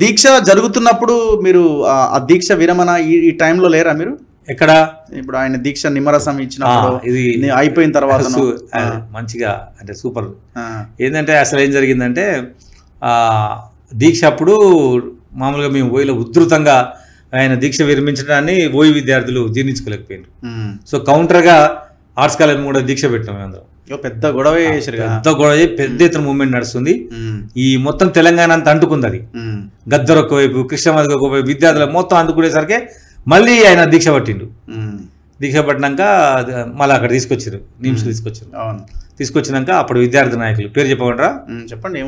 దీక్ష జరుగుతున్నప్పుడు మీరు ఆ దీక్ష విరమణ ఈ టైంలో లేరా మీరు ఎక్కడ ఇప్పుడు ఆయన దీక్ష నిమ్మరసం ఇచ్చిన ఇది అయిపోయిన తర్వాత మంచిగా అంటే సూపర్ ఏంటంటే అసలు ఏం జరిగిందంటే దీక్ష అప్పుడు మామూలుగా మేము ఓయిలో ఉధృతంగా ఆయన దీక్ష విరమించడాన్ని ఓయి విద్యార్థులు జీర్ణించుకోలేకపోయినారు సో కౌంటర్గా ఆర్ట్స్ కాలేజ్ కూడా దీక్ష పెట్టినాం అందరం పెద్ద గొడవ చేశారు పెద్ద గొడవ పెద్ద ఎత్తున మూవ్మెంట్ నడుస్తుంది ఈ మొత్తం తెలంగాణ అంతా అంటుకుంది అది గద్దర్ ఒకవైపు కృష్ణమాధి ఒకవైపు విద్యార్థులు మొత్తం అందుకునేసరికి మళ్ళీ ఆయన దీక్ష పట్టిండు దీక్ష పట్టినాక మళ్ళీ అక్కడ తీసుకొచ్చారు నిమ్స్ తీసుకొచ్చారు తీసుకొచ్చినాక అప్పుడు విద్యార్థి నాయకులు పేరు చెప్పకుండా చెప్పండి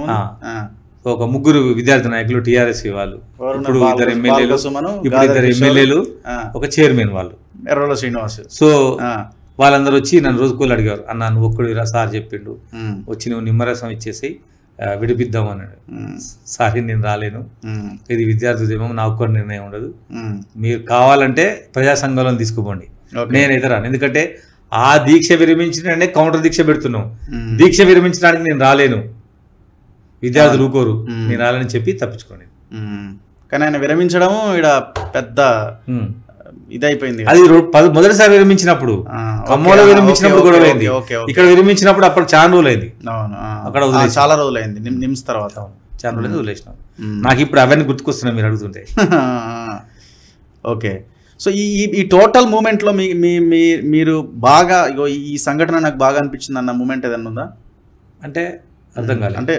ఒక ముగ్గురు విద్యార్థి నాయకులు టీఆర్ఎస్ వాళ్ళు ఇప్పుడు ఇద్దరు ఎమ్మెల్యేలు ఇప్పుడు ఇద్దరు ఎమ్మెల్యేలు ఒక చైర్మన్ వాళ్ళు శ్రీనివాస్ సో వాళ్ళందరూ వచ్చి నన్ను రోజు కూలి అడిగారు అన్న నువ్వు ఒక్కడు సార్ చెప్పిండు వచ్చి నువ్వు నిమ్మరసం ఇచ్చేసి విడిపిద్దాం అన్నాడు సార్ నేను రాలేను ఇది విద్యార్థి ఉద్యమం నా ఒక్క నిర్ణయం ఉండదు మీరు కావాలంటే ప్రజా సంఘాలను తీసుకుపోండి నేనైతే రాను ఎందుకంటే ఆ దీక్ష విరమించిన కౌంటర్ దీక్ష పెడుతున్నాం దీక్ష విరమించడానికి నేను రాలేను విద్యార్థులు ఊకోరు నేను రాలని చెప్పి తప్పించుకోండి కానీ ఆయన విరమించడం ఇక్కడ పెద్ద ఇదైపోయింది అది మొదటిసారి విరమించినప్పుడు ఖమ్మంలో విరమించినప్పుడు గొడవ అయింది ఇక్కడ విరమించినప్పుడు అప్పుడు చాలా అయింది అక్కడ చాలా రోజులు అయింది నిమ్స్ తర్వాత చాలా రోజులు వదిలేసిన నాకు ఇప్పుడు అవన్నీ గుర్తుకొస్తున్నాయి మీరు అడుగుతుంటే ఓకే సో ఈ ఈ టోటల్ మూమెంట్లో మీ మీ మీరు బాగా ఈ సంఘటన నాకు బాగా అనిపించింది అన్న మూమెంట్ ఏదన్నా ఉందా అంటే అర్థం కాదు అంటే